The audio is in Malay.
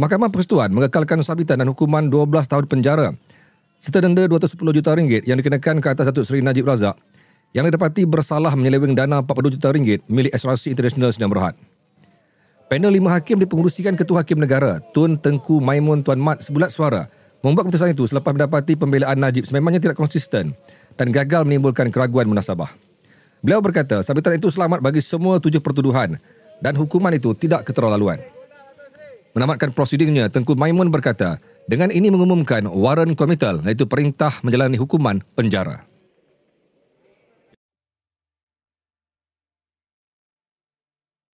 Mahkamah Persetuan mengekalkan sabitan dan hukuman 12 tahun penjara serta denda 210 juta ringgit yang dikenakan ke atas Datuk Seri Najib Razak yang didapati bersalah menyeleweng dana 40 juta ringgit milik Asuransi International Sdn Bhd. Panel lima hakim dipengurusikan Ketua Hakim Negara Tun Tengku Maimun Tuan Mat sebulat suara membuat keputusan itu selepas mendapati pembelaan Najib sememangnya tidak konsisten dan gagal menimbulkan keraguan munasabah. Beliau berkata, sabitan itu selamat bagi semua tujuh pertuduhan dan hukuman itu tidak keterlaluan menamatkan prosedingnya Tengku Maimun berkata dengan ini mengumumkan warren committal iaitu perintah menjalani hukuman penjara